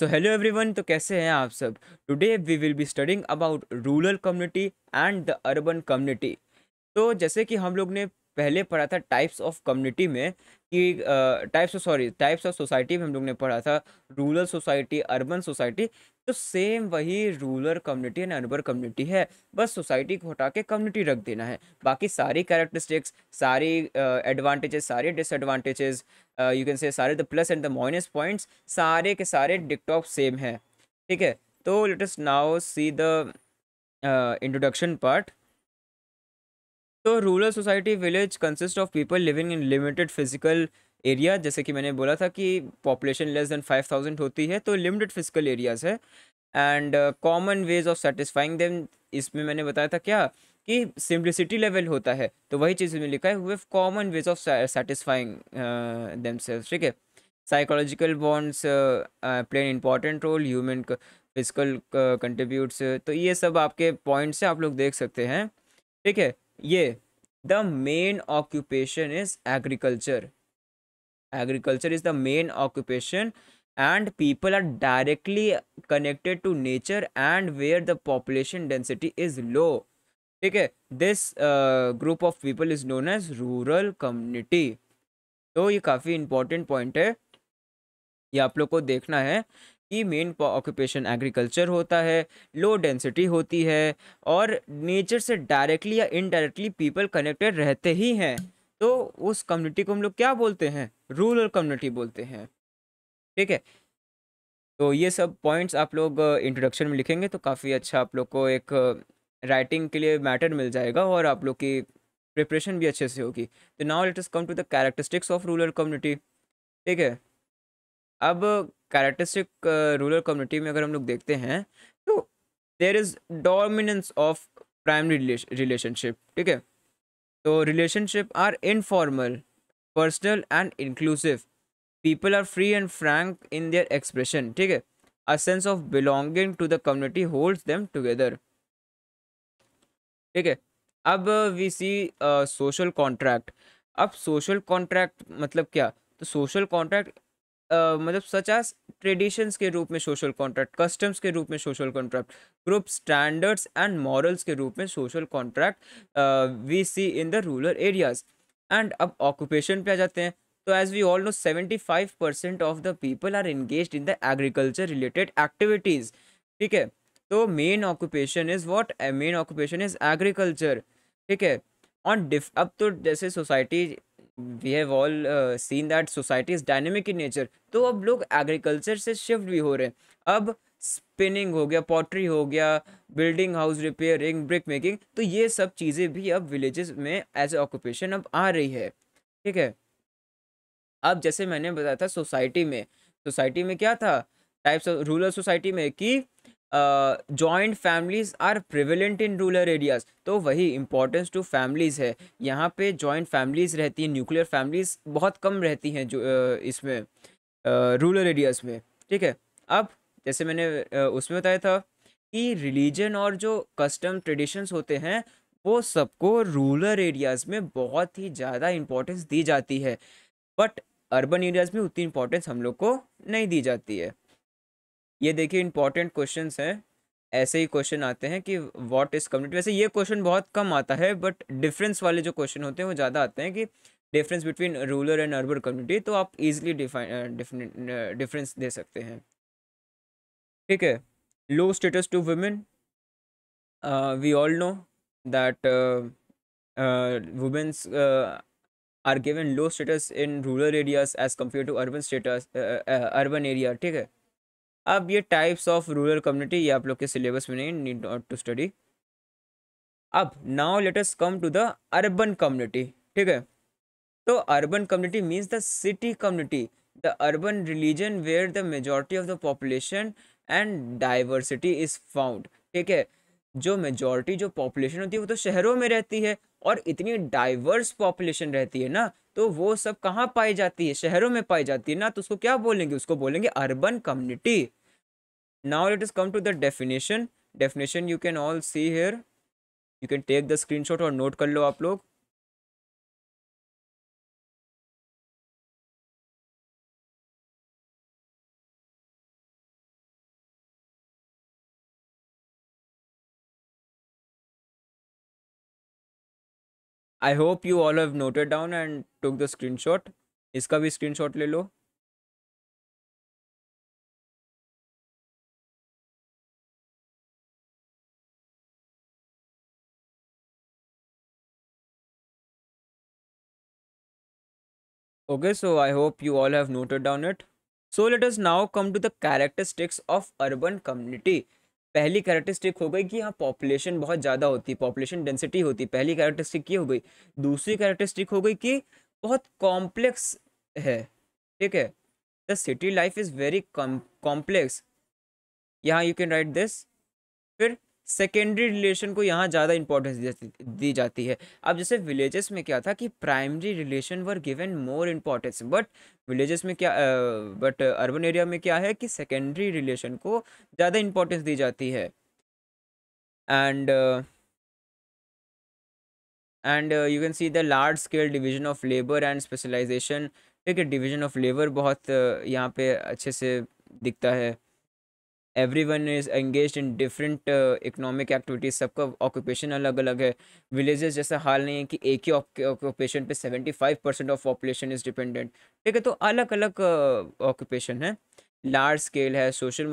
So hello everyone तो कैसे हैं आप सब today we will be studying about rural community and the urban community तो जैसे कि हम लोग ने पहले पढ़ा था टाइप्स ऑफ कम्युनिटी में कि types of sorry types of society में हम लोग ने पढ़ा था रूरल सोसाइटी अर्बन सोसाइटी तो सेम वही rural community and urban community है बस सोसाइटी को हटा के कम्युनिटी रख देना है बाकी सारी कैरेक्टरिस्टिक्स सारी एडवांटेजेस सारे डिसएडवांटेजेस यू कैन से सारे the plus and the minus points सारे के सारे डिकटॉप सेम है ठीक है तो let us now see the introduction part तो rural society village consist of people living in limited physical area जैसे कि मैंने बोला था कि population less than five thousand होती है तो लिमिटेड फिजिकल एरियाज है and common ways of satisfying them इसमें मैंने बताया था क्या कि सिम्पलिसिटी लेवल होता है तो वही चीज़ में लिखा है with common ways of satisfying them ठीक है psychological bonds play important role human physical contributes तो ये सब आपके पॉइंट्स हैं आप लोग देख सकते हैं ठीक है ये the main occupation is agriculture agriculture is the main occupation and people are directly connected to nature and where the population density is low ठीक है this group of people is known as rural community तो ये काफ़ी important point है ये आप लोग को देखना है की मेन ऑक्यूपेशन एग्रीकल्चर होता है लो डेंसिटी होती है और नेचर से डायरेक्टली या इनडायरेक्टली पीपल कनेक्टेड रहते ही हैं तो उस कम्युनिटी को हम लोग क्या बोलते हैं रूरल कम्युनिटी बोलते हैं ठीक है तो ये सब पॉइंट्स आप लोग इंट्रोडक्शन uh, में लिखेंगे तो काफ़ी अच्छा आप लोग को एक राइटिंग uh, के लिए मैटर मिल जाएगा और आप लोग की प्रिपरेशन भी अच्छे से होगी तो now let us come to the characteristics of rural community ठीक है अब कैरेक्टरिस्टिक रूरल कम्युनिटी में अगर हम लोग देखते हैं तो there is dominance of primary relationship ठीक है तो relationship are informal personal and inclusive people are free and frank in their expression ठीक है a sense of belonging to the community holds them together ठीक है अब वी सी सोशल कॉन्ट्रैक्ट अब social contract मतलब क्या तो सोशल कॉन्ट्रैक्ट मतलब सच एज ट्रेडिशंस के रूप में सोशल कॉन्ट्रैक्ट कस्टम्स के रूप में social contract group standards and morals के रूप में social contract we see in the rural areas and अब ऑक्यूपेशन पे आ जाते हैं तो as we all know seventy five percent of the people are engage in the agriculture related activities ठीक है तो main occupation is what main occupation is agriculture ठीक है ऑन डिफ अब तो जैसे society we have all seen that society is dynamic in nature तो अब लोग एग्रीकल्चर से शिफ्ट भी हो रहे हैं अब स्पिनिंग हो गया पॉटरी हो गया building house repairing brick making तो ये सब चीज़ें भी अब विलेजेस में एज ए ऑक्यूपेशन अब आ रही है ठीक है अब जैसे मैंने बताया था सोसाइटी में सोसाइटी में क्या था टाइप्स ऑफ रूरल सोसाइटी में कि joint families are prevalent in rural areas तो वही इंपॉर्टेंस टू फैमिलीज़ है यहाँ पे जॉइंट फैमिलीज़ रहती हैं न्यूक्लियर फैमिलीज़ बहुत कम रहती हैं जो uh, इसमें रूरल uh, एरियाज़ में ठीक है अब जैसे मैंने uh, उसमें बताया था कि रिलीजन और जो कस्टम ट्रेडिशंस होते हैं वो सबको रूरल एरियाज़ में बहुत ही ज़्यादा इम्पोर्टेंस दी जाती है बट अर्बन एरियाज़ में उतनी इंपॉर्टेंस हम लोग को नहीं दी जाती है ये देखिए इंपॉर्टेंट क्वेश्चन हैं ऐसे ही क्वेश्चन आते हैं कि वॉट इज़ कम्युनिटी वैसे ये क्वेश्चन बहुत कम आता है बट डिफरेंस वाले जो क्वेश्चन होते हैं वो ज़्यादा आते हैं कि difference between rural and urban community तो आप इजिली डिफरेंस दे सकते हैं ठीक है low status to women we all know that womens are given low status in rural areas as compare to urban status urban area ठीक है अब ये टाइप्स ऑफ रूरल कम्युनिटी ये आप लोग के सिलेबस में नहीं नीड नॉट टू स्टडी अब now let us come to the urban community ठीक है तो urban community means the city community the urban religion where the majority of the population and diversity is found ठीक है जो majority जो population होती है वो तो शहरों में रहती है और इतनी डाइवर्स पॉपुलेशन रहती है ना तो वो सब कहाँ पाई जाती है शहरों में पाई जाती है ना तो उसको क्या बोलेंगे उसको बोलेंगे urban community now let is come to the definition definition you can all see here you can take the shot और नोट कर लो आप लोग I hope you all have noted down and took the screenshot इसका भी screenshot ले लो Okay, so I hope you all have noted down it. So let us now come to the characteristics of urban community. पहली characteristic हो गई कि यहाँ population बहुत ज़्यादा होती है पॉपुलेशन डेंसिटी होती है पहली कैरेक्टरिस्टिक ये हो गई दूसरी कैरेक्टरिस्टिक हो गई कि बहुत कॉम्प्लेक्स है ठीक है the city life is very complex यहाँ यू कैन राइट दिस फिर सेकेंडरी रिलेशन को यहाँ ज़्यादा इंपॉर्टेंस दी जाती है अब जैसे विलेजेस में क्या था कि primary relation were given more importance but villages में क्या बट अर्बन एरिया में क्या है कि सेकेंडरी रिलेशन को ज़्यादा इंपॉर्टेंस दी जाती है and and you can see the large scale division of labour and specialisation ठीक है डिवीजन ऑफ लेबर बहुत uh, यहाँ पे अच्छे से दिखता है everyone is engage in different economic activities सबका ऑक्यूपेशन अलग अलग है विलेजेस जैसा हाल नहीं है कि एक ही ऑक्यूपेशन पे seventy five percent of population is dependent ठीक है तो अलग अलग ऑक्यूपेशन है लार्ज स्केल है सोशल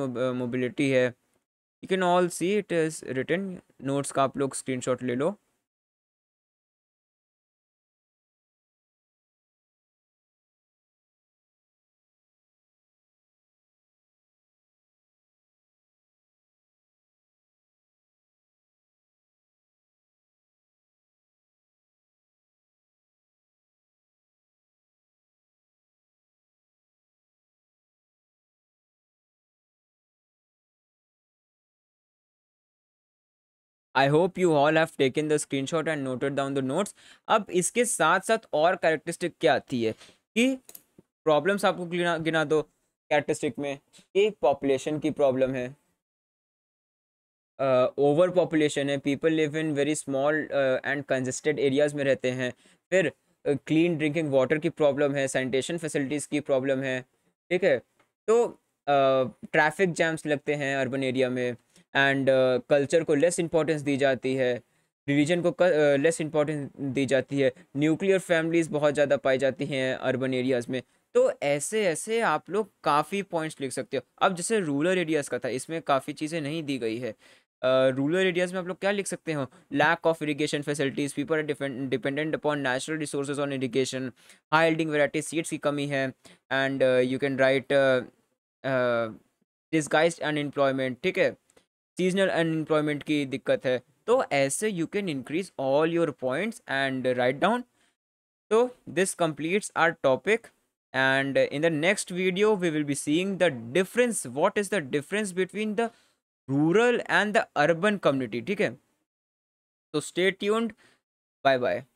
मोबिलिटी है you can all see it is written notes का आप लोग शॉट ले लो I hope you all have taken the shot and noted down the notes अब इसके साथ साथ और करेक्टरिस्टिक क्या आती है कि प्रॉब्लम्स आपको गिना गिना दो कैरेक्टरिस्टिक में एक पॉपुलेशन की प्रॉब्लम है ओवर uh, पॉपुलेशन है people live in very small and congested areas में रहते हैं फिर क्लीन ड्रिंकिंग वाटर की प्रॉब्लम है सैनिटेशन फैसिलिटीज़ की प्रॉब्लम है ठीक है तो ट्रैफिक uh, जैम्स लगते हैं अर्बन एरिया में एंड कल्चर को लेस इंपॉर्टेंस दी जाती है रिलीजन को लेस इंपॉर्टेंस दी जाती है न्यूक्लियर फैमिलीज बहुत ज़्यादा पाई जाती हैं अर्बन एरियाज़ में तो ऐसे ऐसे आप लोग काफ़ी पॉइंट्स लिख सकते हो अब जैसे रूरल एरियाज़ का था इसमें काफ़ी चीज़ें नहीं दी गई है रूरल uh, एरियाज़ में आप लोग क्या लिख सकते हो lack of irrigation facilities people are dependent upon natural resource on irrigation high yielding variety seeds की कमी है and you can write disguise unemployment ठीक है सीजनल अनएम्प्लॉयमेंट की दिक्कत है तो ऐसे you can increase all your points and write down तो this completes our topic and in the next video we will be seeing the difference what is the difference between the rural and the urban community ठीक है तो stay tuned bye bye